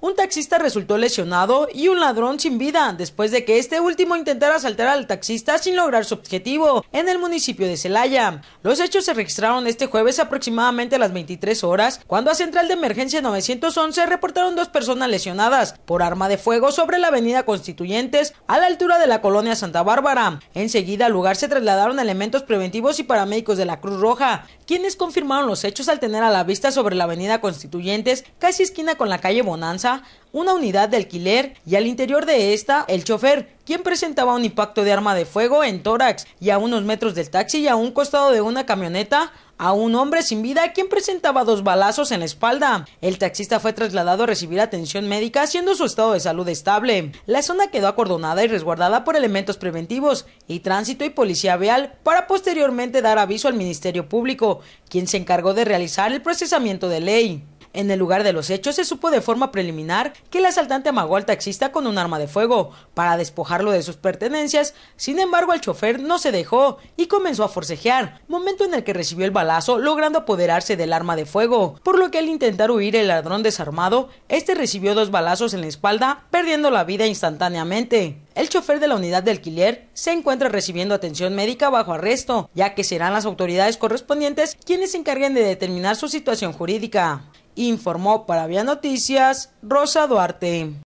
Un taxista resultó lesionado y un ladrón sin vida después de que este último intentara asaltar al taxista sin lograr su objetivo en el municipio de Celaya. Los hechos se registraron este jueves aproximadamente a las 23 horas cuando a Central de Emergencia 911 reportaron dos personas lesionadas por arma de fuego sobre la avenida Constituyentes a la altura de la colonia Santa Bárbara. Enseguida al lugar se trasladaron elementos preventivos y paramédicos de la Cruz Roja, quienes confirmaron los hechos al tener a la vista sobre la avenida Constituyentes, casi esquina con la calle Bonanza una unidad de alquiler y al interior de esta el chofer, quien presentaba un impacto de arma de fuego en tórax y a unos metros del taxi y a un costado de una camioneta a un hombre sin vida quien presentaba dos balazos en la espalda. El taxista fue trasladado a recibir atención médica siendo su estado de salud estable. La zona quedó acordonada y resguardada por elementos preventivos y tránsito y policía vial para posteriormente dar aviso al Ministerio Público, quien se encargó de realizar el procesamiento de ley. En el lugar de los hechos se supo de forma preliminar que el asaltante amagó al taxista con un arma de fuego para despojarlo de sus pertenencias, sin embargo el chofer no se dejó y comenzó a forcejear, momento en el que recibió el balazo logrando apoderarse del arma de fuego, por lo que al intentar huir el ladrón desarmado, este recibió dos balazos en la espalda, perdiendo la vida instantáneamente. El chofer de la unidad de alquiler se encuentra recibiendo atención médica bajo arresto, ya que serán las autoridades correspondientes quienes se encarguen de determinar su situación jurídica informó para Vía Noticias Rosa Duarte.